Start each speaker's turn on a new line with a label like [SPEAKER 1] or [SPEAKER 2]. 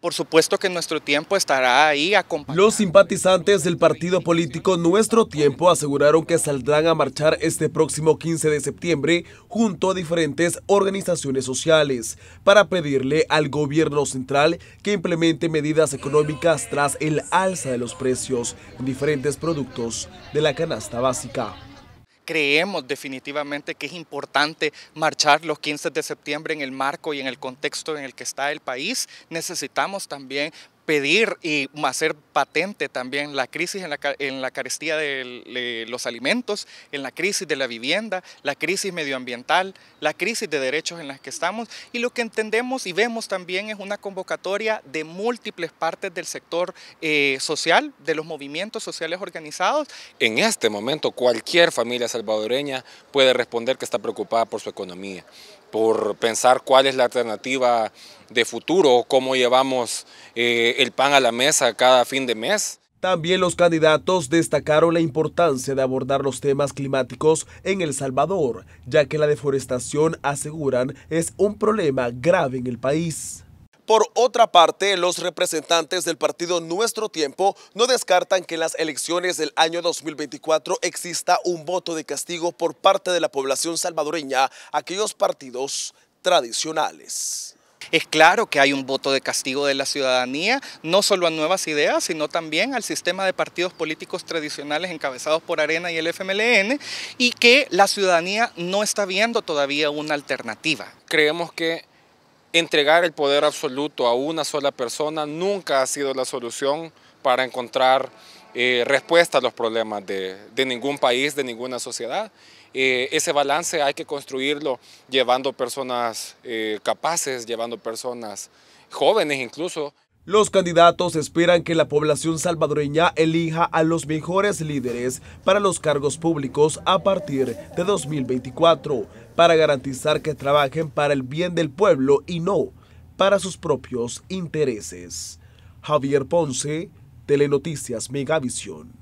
[SPEAKER 1] Por supuesto que nuestro tiempo estará ahí acompañado. Los simpatizantes del partido político Nuestro Tiempo aseguraron que saldrán a marchar este próximo 15 de septiembre junto a diferentes organizaciones sociales para pedirle al gobierno central que implemente medidas económicas tras el alza de los precios en diferentes productos de la canasta básica
[SPEAKER 2] creemos definitivamente que es importante marchar los 15 de septiembre en el marco y en el contexto en el que está el país. Necesitamos también pedir y hacer patente también la crisis en la, en la carestía de, los alimentos, en la crisis de la vivienda, la crisis medioambiental, la crisis de derechos en las que estamos. Y lo que entendemos y vemos también es una convocatoria
[SPEAKER 3] de múltiples partes del sector eh, social, de los movimientos sociales organizados. En este momento cualquier familia salvadoreña puede responder que está preocupada por su economía, por pensar cuál es la alternativa de futuro, cómo llevamos eh, el pan a la mesa cada fin de mes.
[SPEAKER 1] También los candidatos destacaron la importancia de abordar los temas climáticos en El Salvador, ya que la deforestación, aseguran, es un problema grave en el país. Por otra parte, los representantes del partido Nuestro Tiempo no descartan que en las elecciones del año 2024 exista un voto de castigo por parte de la población salvadoreña a aquellos partidos tradicionales.
[SPEAKER 2] Es claro que hay un voto de castigo de la ciudadanía, no solo a nuevas ideas, sino también al sistema de partidos políticos tradicionales encabezados por Arena y el FMLN, y que la ciudadanía no está viendo todavía
[SPEAKER 3] una alternativa. Creemos que entregar el poder absoluto a una sola persona nunca ha sido la solución para encontrar eh, respuesta a los problemas de, ningún país, de ninguna sociedad. Eh, ese balance hay que construirlo llevando personas eh, capaces, llevando personas jóvenes incluso.
[SPEAKER 1] Los candidatos esperan que la población salvadoreña elija a los mejores líderes para los cargos públicos a partir de 2024, para garantizar que trabajen para el bien del pueblo y no para sus propios intereses. Javier Ponce, Telenoticias Megavisión.